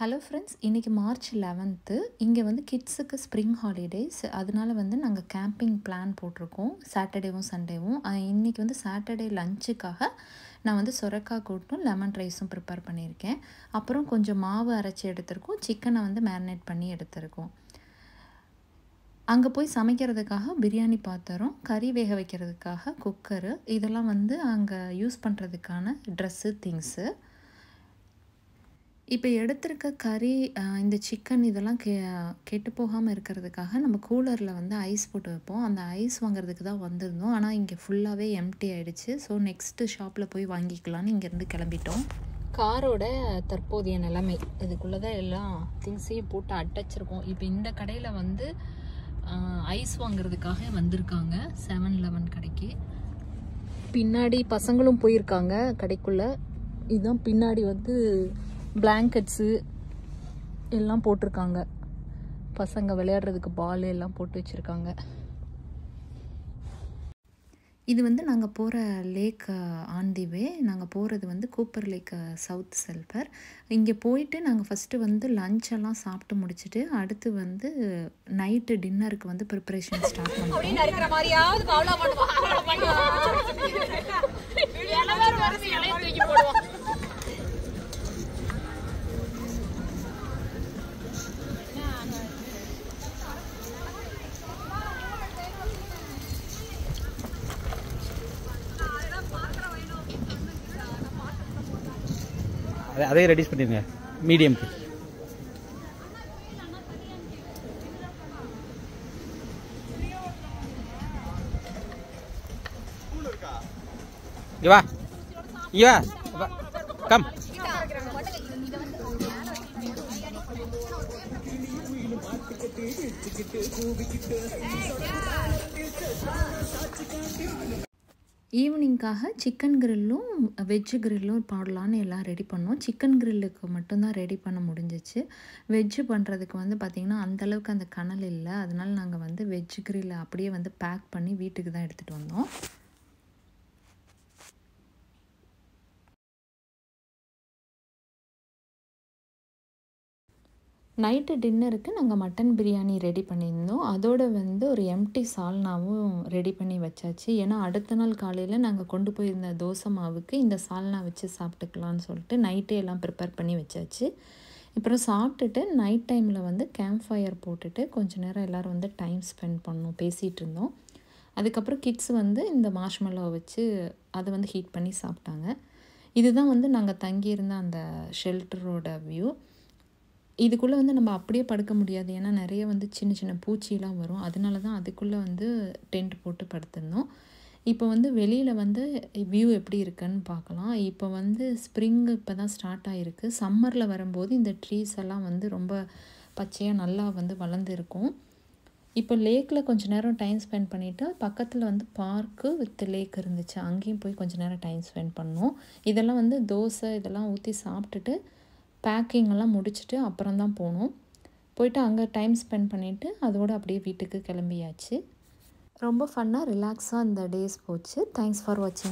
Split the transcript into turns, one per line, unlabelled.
hello friends இன்றைக்கி March eleventh இங்கே வந்து கிட்ஸுக்கு ஸ்ப்ரிங் ஹாலிடேஸ் அதனால வந்து நாங்கள் கேம்பிங் பிளான் போட்டிருக்கோம் சாட்டர்டேவும் சண்டேவும் இன்றைக்கி வந்து சாட்டர்டே லஞ்சுக்காக நான் வந்து சொரக்கா கூட்டும் லெமன் ரைஸும் ப்ரிப்பேர் பண்ணியிருக்கேன் அப்புறம் கொஞ்சம் மாவு அரைச்சி எடுத்திருக்கோம் சிக்கனை வந்து மேரினேட் பண்ணி எடுத்திருக்கோம் அங்கே போய் சமைக்கிறதுக்காக பிரியாணி பாத்திரம் கறி வேக வைக்கிறதுக்காக குக்கரு இதெல்லாம் வந்து அங்கே யூஸ் பண்ணுறதுக்கான ட்ரெஸ்ஸு திங்ஸு இப்போ எடுத்திருக்க கறி இந்த சிக்கன் இதெல்லாம் கே கெட்டு போகாமல் இருக்கிறதுக்காக நம்ம கூலரில் வந்து ஐஸ் போட்டு வைப்போம் அந்த ஐஸ் வாங்குறதுக்கு தான் வந்திருந்தோம் ஆனால் இங்கே ஃபுல்லாகவே எம்டி ஆகிடுச்சு ஸோ நெக்ஸ்ட்டு ஷாப்பில் போய் வாங்கிக்கலான்னு இங்கேருந்து கிளம்பிட்டோம் காரோட தற்போதைய நிலைமை இதுக்குள்ளே தான் எல்லா திங்ஸையும் போட்டு அட்டச்சிருக்கோம் இப்போ இந்த கடையில் வந்து ஐஸ் வாங்குறதுக்காக வந்திருக்காங்க செவன் லெவன் கடைக்கு பின்னாடி பசங்களும் போயிருக்காங்க கடைக்குள்ளே இதுதான் பின்னாடி வந்து பிளாங்கெட்ஸு எல்லாம் போட்டிருக்காங்க பசங்க விளையாடுறதுக்கு பால் எல்லாம் போட்டு வச்சுருக்காங்க இது வந்து நாங்கள் போகிற லேக் ஆன் தி வே நாங்கள் போகிறது வந்து கூப்பர் லேக் சவுத் செல்ஃபர் இங்கே போயிட்டு நாங்கள் ஃபஸ்ட்டு வந்து லஞ்செல்லாம் சாப்பிட்டு முடிச்சுட்டு அடுத்து வந்து நைட்டு டின்னருக்கு வந்து ப்ரிப்பரேஷன் ஸ்டார்ட்
பண்ணுவோம்
அதே ரெடியூஸ் பண்ணிடுங்க மீடியம்க்கு இவா இவா கம் கூவிக்கிட்டு ஈவினிங்காக சிக்கன் கிரில்லும் வெஜ்ஜு கிரில்லும் போடலான்னு எல்லாம் ரெடி பண்ணோம் சிக்கன் கிரில்லுக்கு மட்டும்தான் ரெடி பண்ண முடிஞ்சிச்சு வெஜ்ஜு பண்ணுறதுக்கு வந்து பார்த்திங்கன்னா அந்தளவுக்கு அந்த கனல் இல்லை அதனால் நாங்கள் வந்து வெஜ்ஜு கிரில்லை அப்படியே வந்து பேக் பண்ணி வீட்டுக்கு தான் எடுத்துகிட்டு வந்தோம் நைட்டு டின்னருக்கு நாங்கள் மட்டன் பிரியாணி ரெடி பண்ணியிருந்தோம் அதோடு வந்து ஒரு எம்டி சால்னாவும் ரெடி பண்ணி வச்சாச்சு ஏன்னா அடுத்த நாள் காலையில் நாங்கள் கொண்டு போயிருந்த தோசை மாவுக்கு இந்த சால்னா வச்சு சாப்பிட்டுக்கலான்னு சொல்லிட்டு நைட்டே எல்லாம் ப்ரிப்பேர் பண்ணி வச்சாச்சு அப்புறம் சாப்பிட்டுட்டு நைட் டைமில் வந்து கேம்ப் ஃபயர் போட்டுட்டு கொஞ்சம் நேரம் எல்லோரும் வந்து டைம் ஸ்பெண்ட் பண்ணோம் பேசிகிட்டு இருந்தோம் அதுக்கப்புறம் கிட்ஸ் வந்து இந்த மாஷ்மெல்லோ வச்சு அதை வந்து ஹீட் பண்ணி சாப்பிட்டாங்க இதுதான் வந்து நாங்கள் தங்கியிருந்த அந்த ஷெல்டரோட வியூ இதுக்குள்ளே வந்து நம்ம அப்படியே படுக்க முடியாது ஏன்னா நிறைய வந்து சின்ன சின்ன பூச்சிலாம் வரும் அதனால தான் அதுக்குள்ளே வந்து டென்ட் போட்டு படுத்திருந்தோம் இப்போ வந்து வெளியில் வந்து வியூ எப்படி இருக்குன்னு பார்க்கலாம் இப்போ வந்து ஸ்ப்ரிங் இப்போ தான் ஸ்டார்ட் ஆகிருக்கு சம்மரில் வரும்போது இந்த ட்ரீஸ் எல்லாம் வந்து ரொம்ப பச்சையாக நல்லா வந்து வளர்ந்துருக்கும் இப்போ லேக்கில் கொஞ்சம் நேரம் டைம் ஸ்பெண்ட் பண்ணிவிட்டு பக்கத்தில் வந்து பார்க்கு வித் லேக் இருந்துச்சு அங்கேயும் போய் கொஞ்சம் நேரம் டைம் ஸ்பெண்ட் பண்ணோம் இதெல்லாம் வந்து தோசை இதெல்லாம் ஊற்றி சாப்பிட்டுட்டு பேக்கிங்கெல்லாம் முடிச்சுட்டு அப்புறம் தான் போனோம் போயிட்டு அங்கே டைம் ஸ்பெண்ட் பண்ணிவிட்டு அதோடு அப்படியே வீட்டுக்கு கிளம்பியாச்சு ரொம்ப ஃபன்னாக ரிலாக்ஸாக இந்த டேஸ் போச்சு தேங்க்ஸ் ஃபார் வாட்சிங்